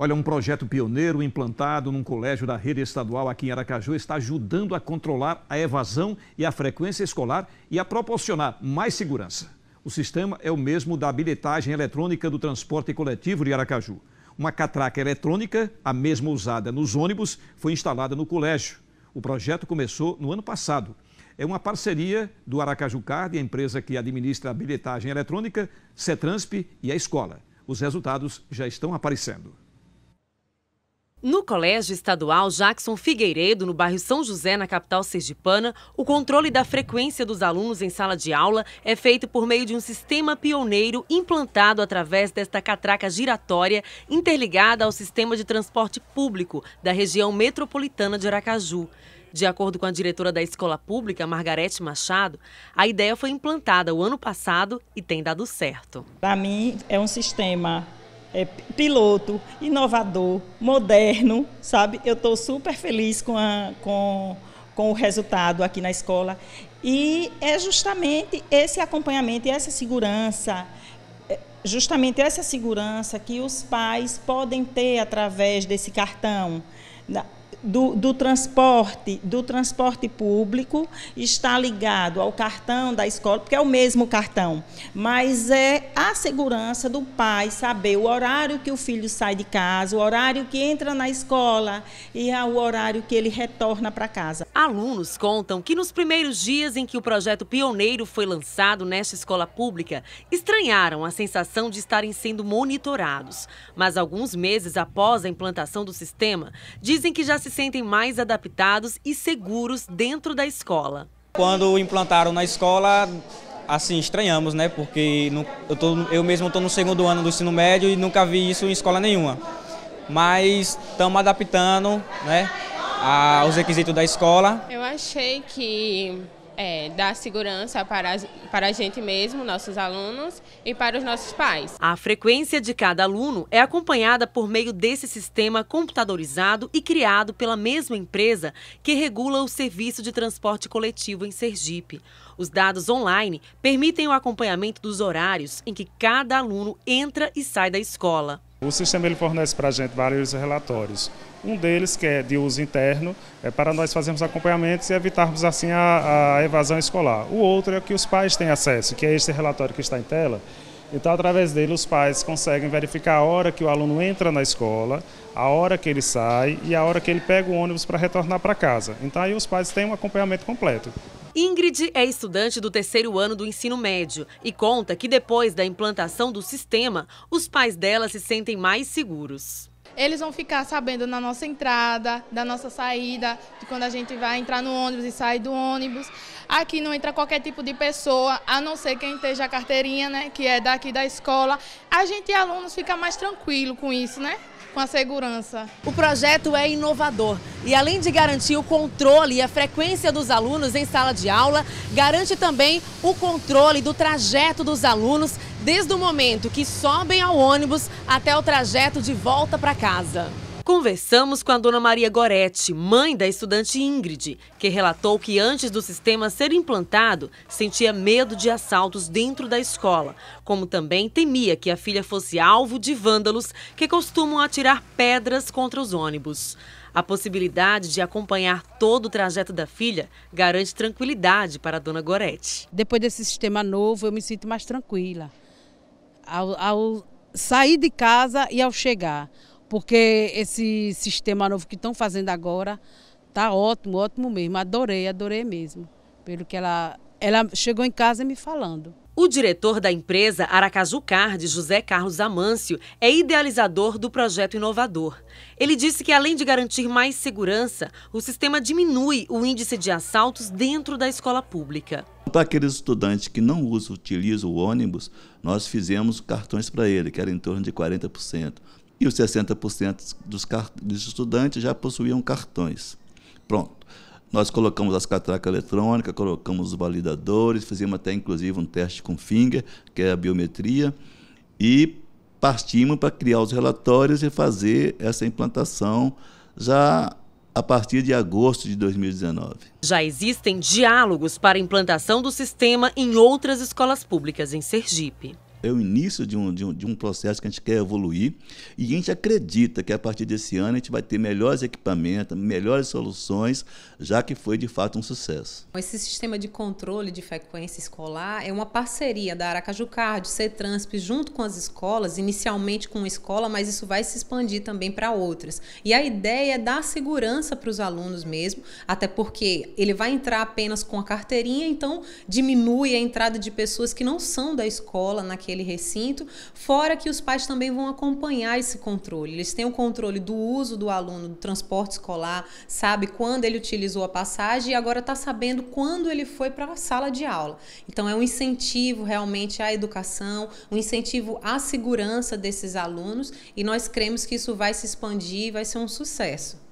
Olha, um projeto pioneiro implantado num colégio da rede estadual aqui em Aracaju está ajudando a controlar a evasão e a frequência escolar e a proporcionar mais segurança. O sistema é o mesmo da bilhetagem eletrônica do transporte coletivo de Aracaju. Uma catraca eletrônica, a mesma usada nos ônibus, foi instalada no colégio. O projeto começou no ano passado. É uma parceria do Aracaju Card, a empresa que administra a bilhetagem eletrônica, CETRANSP e a escola. Os resultados já estão aparecendo. No Colégio Estadual Jackson Figueiredo, no bairro São José, na capital sergipana, o controle da frequência dos alunos em sala de aula é feito por meio de um sistema pioneiro implantado através desta catraca giratória interligada ao sistema de transporte público da região metropolitana de Aracaju. De acordo com a diretora da escola pública, Margarete Machado, a ideia foi implantada o ano passado e tem dado certo. Para mim, é um sistema é, piloto, inovador, moderno, sabe? Eu estou super feliz com, a, com, com o resultado aqui na escola. E é justamente esse acompanhamento e essa segurança, é, justamente essa segurança que os pais podem ter através desse cartão do, do, transporte, do transporte público está ligado ao cartão da escola, porque é o mesmo cartão, mas é a segurança do pai saber o horário que o filho sai de casa, o horário que entra na escola e é o horário que ele retorna para casa. Alunos contam que nos primeiros dias em que o projeto pioneiro foi lançado nesta escola pública, estranharam a sensação de estarem sendo monitorados, mas alguns meses após a implantação do sistema, dizem que já se se sentem mais adaptados e seguros dentro da escola. Quando implantaram na escola, assim, estranhamos, né? Porque eu, tô, eu mesmo estou no segundo ano do ensino médio e nunca vi isso em escola nenhuma. Mas estamos adaptando, né? aos requisitos da escola. Eu achei que é, dar segurança para, para a gente mesmo, nossos alunos e para os nossos pais. A frequência de cada aluno é acompanhada por meio desse sistema computadorizado e criado pela mesma empresa que regula o serviço de transporte coletivo em Sergipe. Os dados online permitem o acompanhamento dos horários em que cada aluno entra e sai da escola. O sistema ele fornece para a gente vários relatórios. Um deles, que é de uso interno, é para nós fazermos acompanhamentos e evitarmos assim a, a evasão escolar. O outro é o que os pais têm acesso, que é este relatório que está em tela. Então, através dele, os pais conseguem verificar a hora que o aluno entra na escola, a hora que ele sai e a hora que ele pega o ônibus para retornar para casa. Então, aí os pais têm um acompanhamento completo. Ingrid é estudante do terceiro ano do ensino médio e conta que depois da implantação do sistema, os pais dela se sentem mais seguros. Eles vão ficar sabendo na nossa entrada, da nossa saída, de quando a gente vai entrar no ônibus e sair do ônibus. Aqui não entra qualquer tipo de pessoa, a não ser quem esteja a carteirinha, né, que é daqui da escola. A gente, alunos, fica mais tranquilo com isso, né? com a segurança. O projeto é inovador e, além de garantir o controle e a frequência dos alunos em sala de aula, garante também o controle do trajeto dos alunos desde o momento que sobem ao ônibus até o trajeto de volta para casa. Conversamos com a dona Maria Goretti, mãe da estudante Ingrid, que relatou que antes do sistema ser implantado, sentia medo de assaltos dentro da escola, como também temia que a filha fosse alvo de vândalos que costumam atirar pedras contra os ônibus. A possibilidade de acompanhar todo o trajeto da filha garante tranquilidade para a dona Goretti. Depois desse sistema novo, eu me sinto mais tranquila. Ao, ao sair de casa e ao chegar porque esse sistema novo que estão fazendo agora tá ótimo, ótimo mesmo. Adorei, adorei mesmo. Pelo que ela, ela chegou em casa me falando. O diretor da empresa Aracaju Card, José Carlos Amâncio, é idealizador do projeto inovador. Ele disse que, além de garantir mais segurança, o sistema diminui o índice de assaltos dentro da escola pública. Para aqueles estudantes que não usam, utilizam o ônibus, nós fizemos cartões para ele, que era em torno de 40% e os 60% dos, dos estudantes já possuíam cartões. Pronto. Nós colocamos as catracas eletrônicas, colocamos os validadores, fizemos até inclusive um teste com finger, que é a biometria, e partimos para criar os relatórios e fazer essa implantação já a partir de agosto de 2019. Já existem diálogos para implantação do sistema em outras escolas públicas em Sergipe é o início de um, de, um, de um processo que a gente quer evoluir e a gente acredita que a partir desse ano a gente vai ter melhores equipamentos, melhores soluções, já que foi de fato um sucesso. Então, esse sistema de controle de frequência escolar é uma parceria da Aracaju Card, CETRANSP, junto com as escolas, inicialmente com uma escola, mas isso vai se expandir também para outras. E a ideia é dar segurança para os alunos mesmo, até porque ele vai entrar apenas com a carteirinha, então diminui a entrada de pessoas que não são da escola naquele naquele recinto, fora que os pais também vão acompanhar esse controle. Eles têm o controle do uso do aluno do transporte escolar, sabe quando ele utilizou a passagem e agora está sabendo quando ele foi para a sala de aula. Então é um incentivo realmente à educação, um incentivo à segurança desses alunos e nós cremos que isso vai se expandir e vai ser um sucesso.